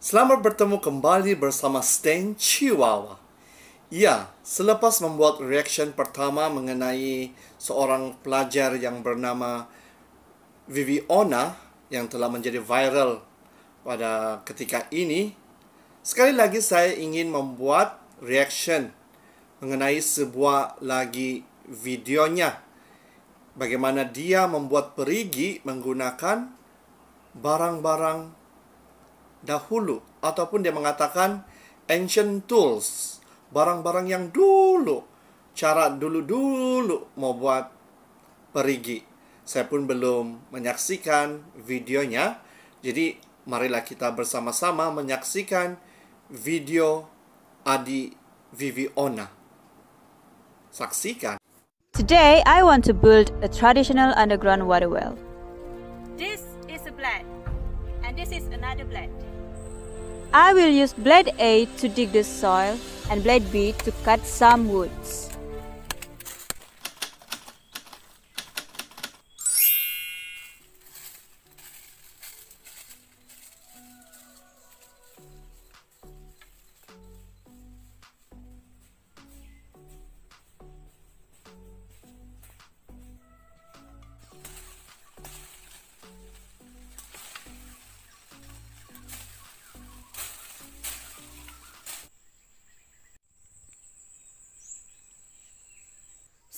Selamat bertemu kembali bersama Stan Chihuahua. Ya, selepas membuat reaction pertama mengenai seorang pelajar yang bernama Vivi Ona yang telah menjadi viral pada ketika ini, sekali lagi saya ingin membuat reaction mengenai sebuah lagi videonya bagaimana dia membuat perigi menggunakan barang-barang dahulu ataupun dia mengatakan ancient tools, barang-barang yang dulu, cara dulu-dulu mau buat perigi. Saya pun belum menyaksikan videonya. Jadi marilah kita bersama-sama menyaksikan video Adi Viviona. Saksikan. Today I want to build a traditional underground water well. This This is another blade. I will use blade A to dig the soil and blade B to cut some woods.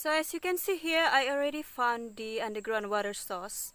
So as you can see here, I already found the underground water source.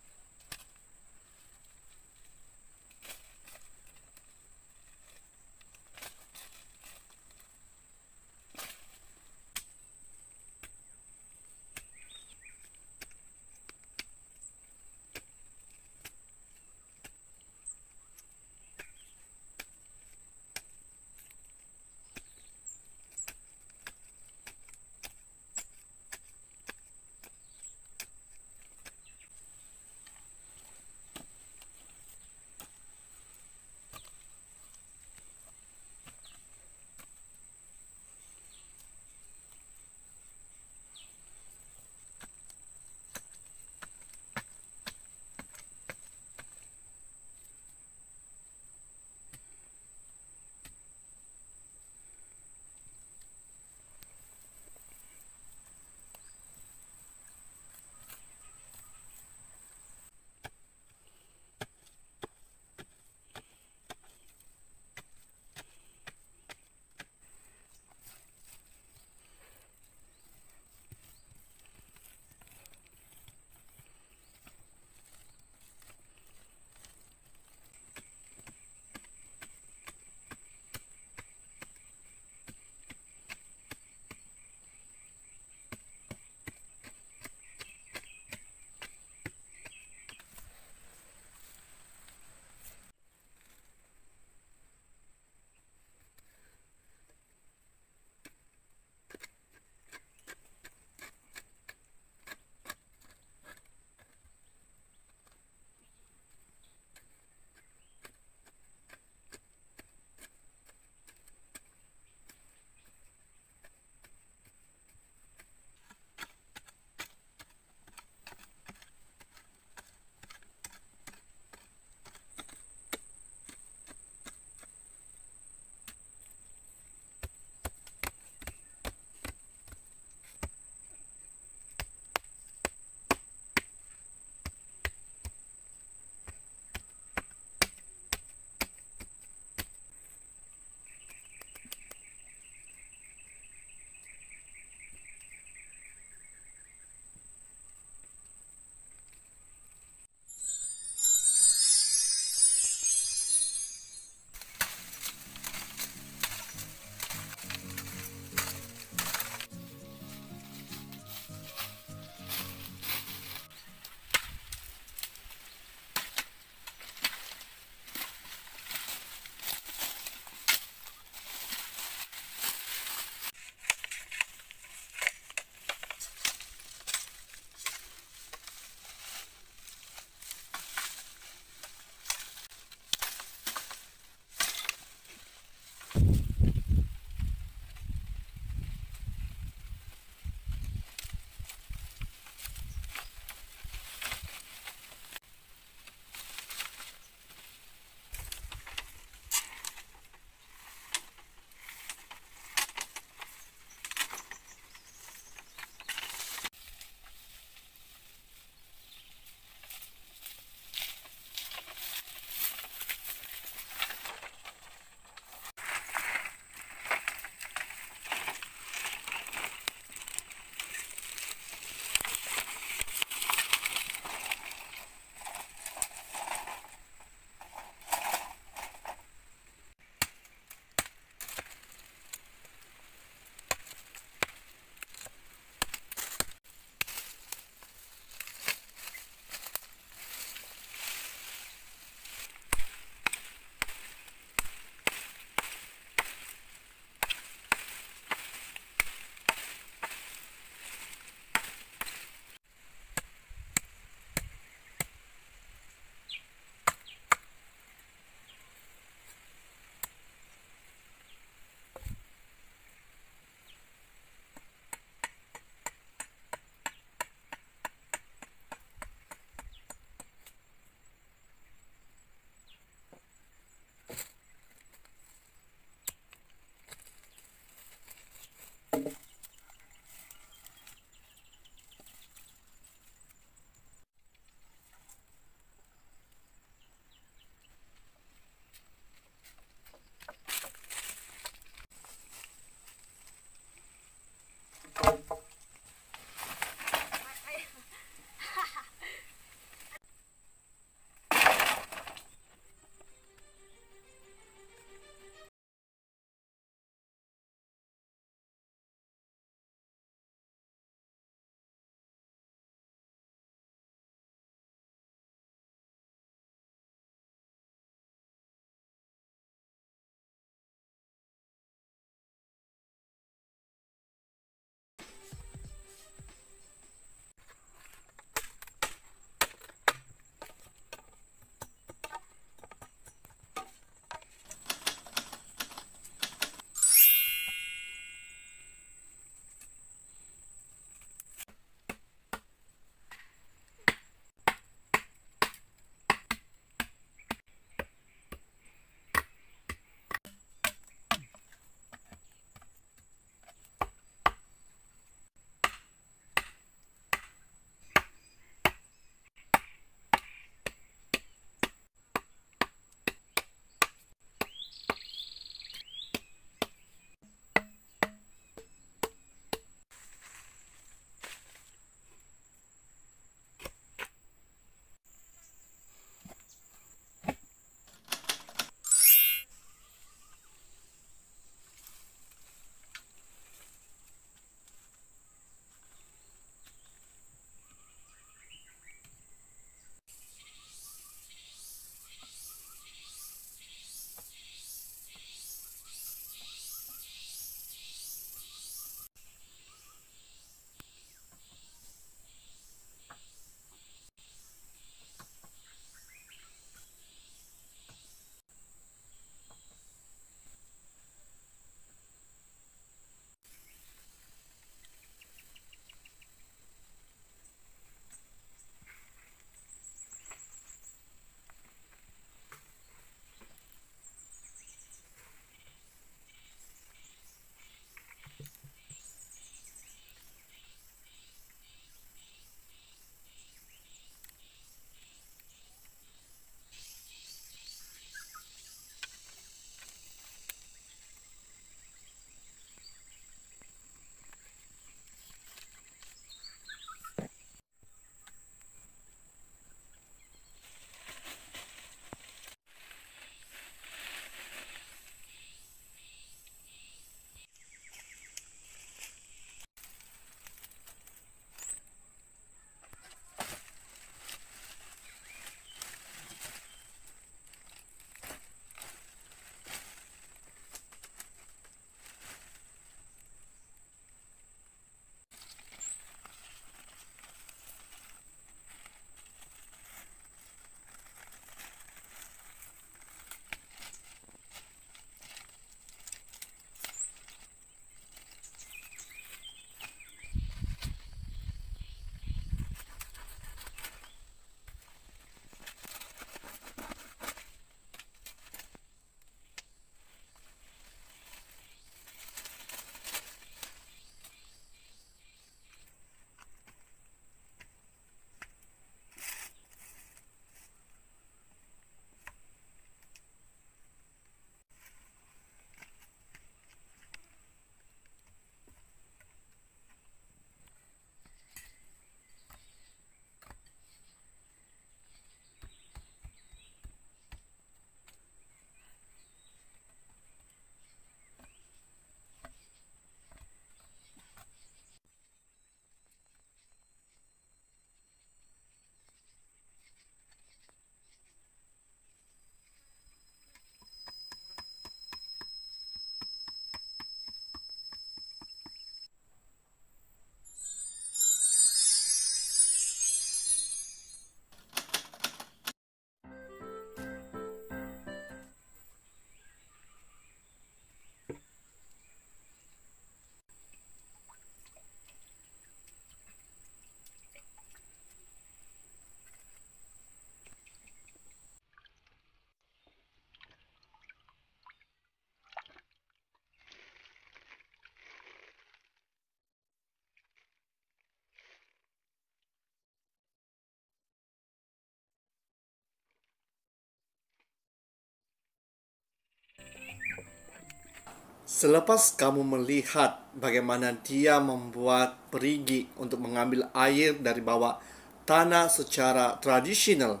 Selepas kamu melihat bagaimana dia membuat perigi untuk mengambil air dari bawah tanah secara tradisional,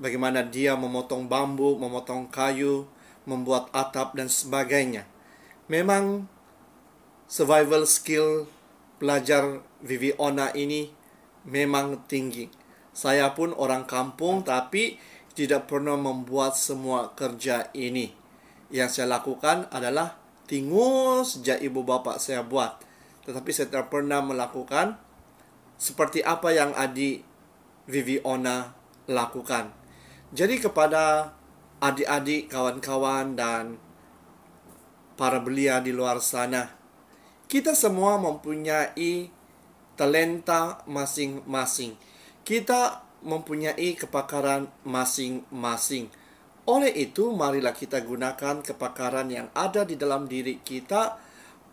bagaimana dia memotong bambu, memotong kayu, membuat atap, dan sebagainya. Memang survival skill pelajar Vivi Ona ini memang tinggi. Saya pun orang kampung tapi tidak pernah membuat semua kerja ini. Yang saya lakukan adalah tingu sejak ibu bapak saya buat. Tetapi saya tidak pernah melakukan seperti apa yang adik Ona lakukan. Jadi kepada adik-adik, kawan-kawan, dan para belia di luar sana, kita semua mempunyai talenta masing-masing. Kita mempunyai kepakaran masing-masing. Oleh itu, marilah kita gunakan kepakaran yang ada di dalam diri kita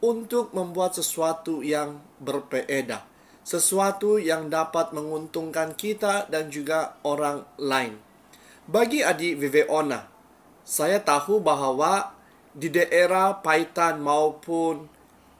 untuk membuat sesuatu yang berpeeda, sesuatu yang dapat menguntungkan kita dan juga orang lain. Bagi adik Viveona, saya tahu bahwa di daerah Paitan maupun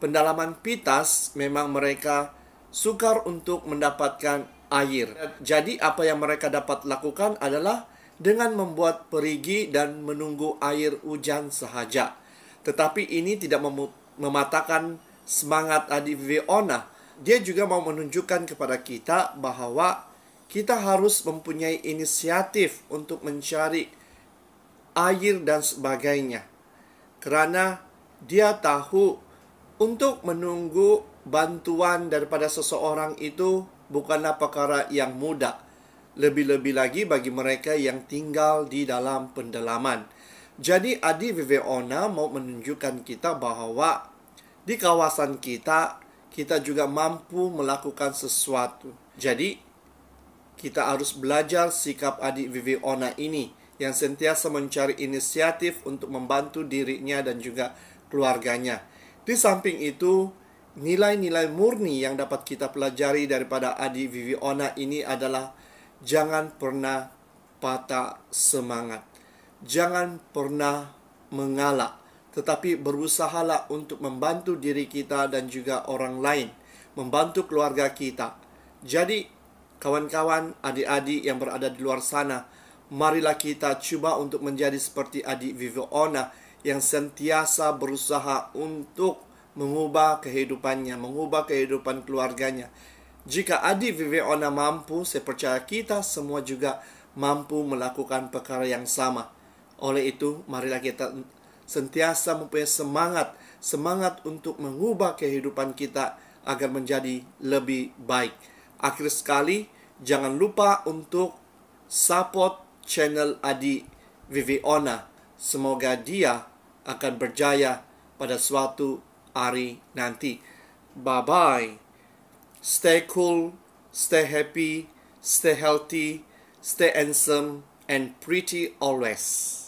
pendalaman Pitas memang mereka sukar untuk mendapatkan air. Jadi apa yang mereka dapat lakukan adalah dengan membuat perigi dan menunggu air hujan sahaja. Tetapi ini tidak mem- mematakan semangat Adi Viona. Dia juga mau menunjukkan kepada kita bahwa kita harus mempunyai inisiatif untuk mencari air dan sebagainya. Kerana dia tahu untuk menunggu bantuan daripada seseorang itu bukanlah perkara yang mudah. Lebih-lebih lagi bagi mereka yang tinggal di dalam pendalaman. Jadi Adi Viveona mau menunjukkan kita bahwa di kawasan kita, kita juga mampu melakukan sesuatu. Jadi, kita harus belajar sikap Adi Viveona ini yang sentiasa mencari inisiatif untuk membantu dirinya dan juga keluarganya. Di samping itu, nilai-nilai murni yang dapat kita pelajari daripada Adi Viviona ini adalah Jangan pernah patah semangat. Jangan pernah mengalah, tetapi berusahalah untuk membantu diri kita dan juga orang lain, membantu keluarga kita. Jadi, kawan-kawan, adik-adik yang berada di luar sana, marilah kita cuba untuk menjadi seperti adik Viviona yang sentiasa berusaha untuk mengubah kehidupannya, mengubah kehidupan keluarganya, jika Adi Vivi Ona mampu, saya percaya kita semua juga mampu melakukan perkara yang sama. Oleh itu, marilah kita sentiasa mempunyai semangat, semangat untuk mengubah kehidupan kita agar menjadi lebih baik. Akhir sekali, jangan lupa untuk support channel Adi Viviona. Semoga dia akan berjaya pada suatu hari nanti. Bye-bye. stay cool, stay happy, stay healthy, stay handsome and pretty always.